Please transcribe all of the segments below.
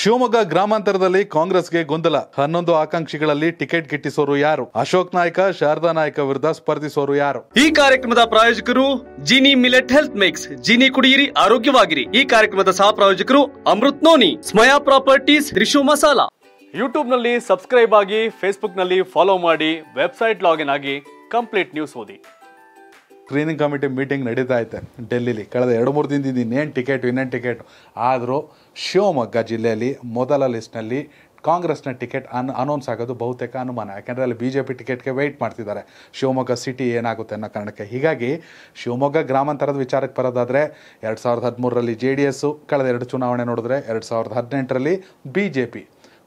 ಶಿವಮೊಗ್ಗ ಗ್ರಾಮಾಂತರದಲ್ಲಿ ಕಾಂಗ್ರೆಸ್ಗೆ ಗೊಂದಲ ಹನ್ನೊಂದು ಆಕಾಂಕ್ಷಿಗಳಲ್ಲಿ ಟಿಕೆಟ್ ಗಿಟ್ಟಿಸೋರು ಯಾರು ಅಶೋಕ್ ನಾಯ್ಕ ಶಾರದಾ ನಾಯ್ಕ ವಿರುದ್ಧ ಸ್ಪರ್ಧಿಸೋರು ಯಾರು ಈ ಕಾರ್ಯಕ್ರಮದ ಪ್ರಾಯೋಜಕರು Jini millet health mix Jini ಕುಡಿಯಿರಿ ಆರೋಗ್ಯವಾಗಿರಿ ಈ ಕಾರ್ಯಕ್ರಮದ ಸಹ ಪ್ರಾಯೋಜಕರು Amrut noni Smaya properties Rishu masala YouTube ನಲ್ಲಿ ಸಬ್ಸ್ಕ್ರೈಬ್ ಆಗಿ ಫೇಸ್ಬುಕ್ ನಲ್ಲಿ ಫಾಲೋ ಮಾಡಿ ವೆಬ್ಸೈಟ್ ಲಾಗಿನ್ ಆಗಿ ಕಂಪ್ಲೀಟ್ ನ್ಯೂಸ್ ಓದಿ ಸ್ಕ್ರೀನಿಂಗ್ ಕಮಿಟಿ ಮೀಟಿಂಗ್ ನಡೀತಾ ಇತ್ತು ಡೆಲ್ಲಿಲಿ ಕಳೆದ ಎರಡು ಮೂರು ದಿನದಿಂದ ಇನ್ನೇನು ಟಿಕೆಟ್ ಇನ್ನೇನು ಟಿಕೆಟ್ ಆದರೂ ಶಿವಮೊಗ್ಗ ಜಿಲ್ಲೆಯಲ್ಲಿ ಮೊದಲ ಲಿಸ್ಟ್ನಲ್ಲಿ ಕಾಂಗ್ರೆಸ್ನ ಟಿಕೆಟ್ ಅನ್ ಅನೌನ್ಸ್ ಆಗೋದು ಬಹುತೇಕ ಅನುಮಾನ ಯಾಕೆಂದರೆ ಅಲ್ಲಿ ಬಿ ಜೆ ಪಿ ಟಿಕೆಟ್ಗೆ ವೆಯ್ಟ್ ಮಾಡ್ತಿದ್ದಾರೆ ಶಿವಮೊಗ್ಗ ಸಿಟಿ ಏನಾಗುತ್ತೆ ಅನ್ನೋ ಕಾರಣಕ್ಕೆ ಹೀಗಾಗಿ ಶಿವಮೊಗ್ಗ ಗ್ರಾಮಾಂತರದ ವಿಚಾರಕ್ಕೆ ಬರೋದಾದರೆ ಎರಡು ಸಾವಿರದ ಹದಿಮೂರರಲ್ಲಿ ಜೆ ಡಿ ಎಸ್ಸು ಕಳೆದ ಎರಡು ಚುನಾವಣೆ ನೋಡಿದ್ರೆ ಎರಡು ಸಾವಿರದ ಹದಿನೆಂಟರಲ್ಲಿ ಬಿ ಜೆ ಪಿ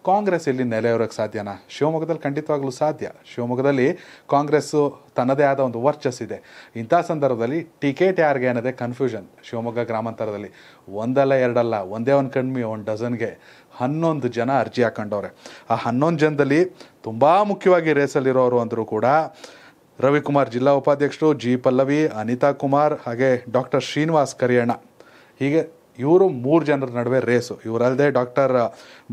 ಕಾಂಗ್ರೆಸ್ ಇಲ್ಲಿ ಇರೋಕ್ಕೆ ಸಾಧ್ಯನಾ ಶಿವಮೊಗ್ಗದಲ್ಲಿ ಖಂಡಿತವಾಗಲೂ ಸಾಧ್ಯ ಶಿವಮೊಗ್ಗದಲ್ಲಿ ಕಾಂಗ್ರೆಸ್ಸು ತನ್ನದೇ ಆದ ಒಂದು ವರ್ಚಸ್ಸಿದೆ ಇಂಥ ಸಂದರ್ಭದಲ್ಲಿ ಟಿಕೆಟ್ ಯಾರಿಗೆ ಅನ್ನೋದೇ ಕನ್ಫ್ಯೂಷನ್ ಶಿವಮೊಗ್ಗ ಗ್ರಾಮಾಂತರದಲ್ಲಿ ಒಂದಲ್ಲ ಎರಡಲ್ಲ ಒಂದೇ ಒಂದು ಕಣ್ಮಿ ಒಂದು ಡಜನ್ಗೆ ಹನ್ನೊಂದು ಜನ ಅರ್ಜಿ ಹಾಕೊಂಡವ್ರೆ ಆ ಹನ್ನೊಂದು ಜನದಲ್ಲಿ ತುಂಬ ಮುಖ್ಯವಾಗಿ ರೇಸಲ್ಲಿರೋರು ಅಂದರೂ ಕೂಡ ರವಿಕುಮಾರ್ ಜಿಲ್ಲಾ ಉಪಾಧ್ಯಕ್ಷರು ಜಿ ಪಲ್ಲವಿ ಅನಿತಾ ಕುಮಾರ್ ಹಾಗೆ ಡಾಕ್ಟರ್ ಶ್ರೀನಿವಾಸ್ ಕರಿಯಣ್ಣ ಹೀಗೆ ಇವರು ಮೂರು ಜನರ ನಡುವೆ ರೇಸು ಇವರಲ್ಲದೆ ಡಾಕ್ಟರ್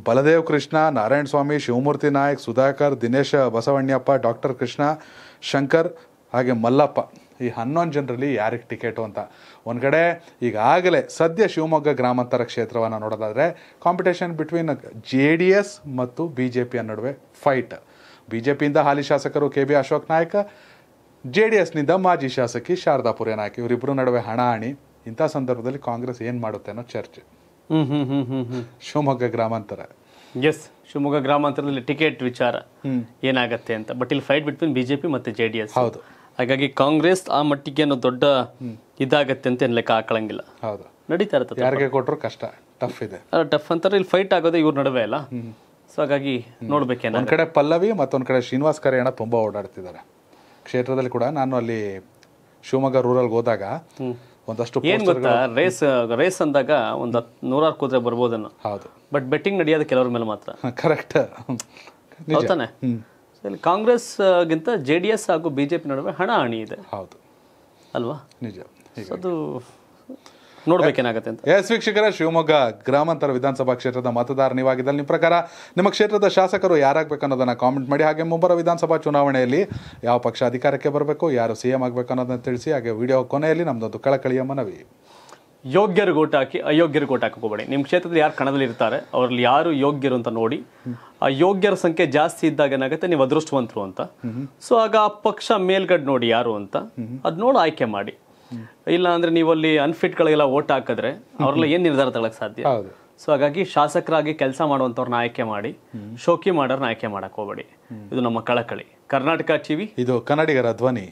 ಬಲದೇವ್ ಕೃಷ್ಣ ನಾರಾಯಣ ಸ್ವಾಮಿ ಶಿವಮೂರ್ತಿ ನಾಯಕ್ ಸುಧಾಕರ್ ದಿನೇಶ್ ಬಸವಣ್ಣಪ್ಪ ಡಾಕ್ಟರ್ ಕೃಷ್ಣ ಶಂಕರ್ ಹಾಗೆ ಮಲ್ಲಪ್ಪ ಈ ಹನ್ನೊಂದು ಜನರಲ್ಲಿ ಯಾರಿಗೆ ಟಿಕೆಟು ಅಂತ ಒಂದು ಕಡೆ ಈಗಾಗಲೇ ಸದ್ಯ ಶಿವಮೊಗ್ಗ ಗ್ರಾಮಾಂತರ ಕ್ಷೇತ್ರವನ್ನು ನೋಡೋದಾದರೆ competition between J D S ಮತ್ತು ಬಿ ಜೆ ಪಿಯ ನಡುವೆ ಫೈಟ್ ಬಿ ಜೆ ಪಿಯಿಂದ ಹಾಲಿ ಶಾಸಕರು K B Ashok Naik J D ಎಸ್ನಿಂದ ಮಾಜಿ ಶಾಸಕಿ ಶಾರದಾಪುರ ನಾಯಕ ನಾಯ್ಕ ಇವರಿಬ್ಬರ ನಡುವೆ ಹಣಾಹಣಿ ಇಂಥ ಸಂದರ್ಭದಲ್ಲಿ ಕಾಂಗ್ರೆಸ್ ಏನು ಮಾಡುತ್ತೆ ಅನ್ನೋ ಚರ್ಚೆ ಶಿವಮೊಗ್ಗ ಗ್ರಾಮಾಂತರ ಎಸ್ ಶಿವಮೊಗ್ಗ ಗ್ರಾಮಾಂತರದಲ್ಲಿ ಟಿಕೆಟ್ ವಿಚಾರ ಏನಾಗುತ್ತೆ ಅಂತ ಬಟ್ ಇಲ್ಲಿ ಫೈಟ್ ಬಿಟ್ವೀನ್ ಬಿಜೆಪಿ ಮತ್ತೆ ಜೆ ಡಿ ಎಸ್ ಹೌದು ಹಾಗಾಗಿ ಕಾಂಗ್ರೆಸ್ ಆ ಮಟ್ಟಿಗೆ ದೊಡ್ಡ ಇದಾಗತ್ತೆ ಅಂತ ಲೆಕ್ಕ ಹಾಕೊಳಂಗಿಲ್ಲ ಹೌದು ನಡೀತಾ ಇರ್ತದೆ ಯಾರಿಗೆ ಕೊಟ್ಟರು ಕಷ್ಟ ಟಫ್ ಇದೆ ಟಫ್ ಅಂತಾರೆ ಇಲ್ಲಿ ಫೈಟ್ ಆಗೋದೇ ಇವ್ರ ನಡುವೆ ಅಲ್ಲ ಸೊ ಹಾಗಾಗಿ ನೋಡ್ಬೇಕೇನ ಒಂದ್ ಕಡೆ ಪಲ್ಲವಿ ಮತ್ತೊಂದು ಕಡೆ ಶ್ರೀನಿವಾಸ್ ಕರೆಯಣ ತುಂಬಾ ಓಡಾಡ್ತಿದ್ದಾರೆ ಕ್ಷೇತ್ರದಲ್ಲಿ ಕೂಡ ನಾನು ಅಲ್ಲಿ ಶಿವಮೊಗ್ಗ ರೂರಲ್ಗೆ ಹೋದಾಗ ಒಂದಷ್ಟು ಏನ್ ಗೊತ್ತಾ ರೇಸ್ ರೇಸ್ ಅಂದಾಗ ಒಂದು ನೂರಾರು ಕುದುರೆ ಬರ್ಬೋದನ್ನು ಹೌದು ಬಟ್ ಬೆಟ್ಟಿಂಗ್ ನಡೆಯೋದು ಕೆಲವ್ರ ಮೇಲೆ ಮಾತ್ರ ಕರೆಕ್ಟ್ ಕಾಂಗ್ರೆಸ್ ಗಿಂತ ಜೆ ಡಿ ಎಸ್ ಹಾಗೂ ಬಿಜೆಪಿ ನಡುವೆ ಹಣ ಹಣಿ ಇದೆ ಹೌದು ಅಲ್ವಾ ನಿಜ ಅದು ನೋಡ್ಬೇಕೇನಾಗುತ್ತೆ ಅಂತ ಎಸ್ ವೀಕ್ಷಕರ ಶಿವಮೊಗ್ಗ ಗ್ರಾಮಾಂತರ ವಿಧಾನಸಭಾ ಕ್ಷೇತ್ರದ ಮತದಾರ ನೀವಾಗಿದ್ದಲ್ಲಿ ನಿಮ್ಮ ಪ್ರಕಾರ ನಿಮ್ಮ ಕ್ಷೇತ್ರದ ಶಾಸಕರು ಯಾರಾಗಬೇಕು ಅನ್ನೋದನ್ನ ಕಾಮೆಂಟ್ ಮಾಡಿ ಹಾಗೆ ಮುಂಬರುವ ವಿಧಾನಸಭಾ ಚುನಾವಣೆಯಲ್ಲಿ ಯಾವ ಪಕ್ಷ ಅಧಿಕಾರಕ್ಕೆ ಬರಬೇಕು ಯಾರು ಸಿ ಎಂ ಆಗಬೇಕು ಅನ್ನೋದನ್ನ ತಿಳಿಸಿ ಹಾಗೆ ವಿಡಿಯೋ ಕೊನೆಯಲ್ಲಿ ನಮ್ಮದೊಂದು ಕಳಕಳಿಯ ಮನವಿ ಯೋಗ್ಯರು ಗೋಟ್ ಹಾಕಿ ಅಯೋಗ್ಯರು ಗೋಟ್ ಹಾಕೋಬೇಡಿ ನಿಮ್ಮ ಕ್ಷೇತ್ರದಲ್ಲಿ ಯಾರು ಕಣದಲ್ಲಿ ಇರ್ತಾರೆ ಅವರಲ್ಲಿ ಯಾರು ಯೋಗ್ಯರು ಅಂತ ನೋಡಿ ಆ ಯೋಗ್ಯರ ಸಂಖ್ಯೆ ಜಾಸ್ತಿ ಇದ್ದಾಗ ಏನಾಗುತ್ತೆ ನೀವು ಅದೃಷ್ಟವಂತರು ಅಂತ ಸೊ ಆಗ ಆ ಪಕ್ಷ ಮೇಲ್ಗಡೆ ನೋಡಿ ಯಾರು ಅಂತ ಅದು ನೋಡಿ ಆಯ್ಕೆ ಮಾಡಿ ಇಲ್ಲ ಅಂದ್ರೆ ನೀವು ಅಲ್ಲಿ ಅನ್ಫಿಟ್ಗಳಿಗೆಲ್ಲ ಓಟ್ ಹಾಕಿದ್ರೆ ಅವ್ರಲ್ಲ ಏನ್ ನಿರ್ಧಾರ ತಗೊಳಕ್ ಸಾಧ್ಯ ಸೊ ಹಾಗಾಗಿ ಶಾಸಕರಾಗಿ ಕೆಲಸ ಮಾಡುವಂತವ್ರನ್ನ ಆಯ್ಕೆ ಮಾಡಿ ಶೋಕಿ ಮಾಡೋರ್ನ ಆಯ್ಕೆ ಮಾಡಕ್ ಹೋಗ್ಬೇಡಿ ಇದು ನಮ್ಮ ಕಳಕಳಿ ಕರ್ನಾಟಕ ಟಿವಿ ಇದು ಕನ್ನಡಿಗರ ಧ್ವನಿ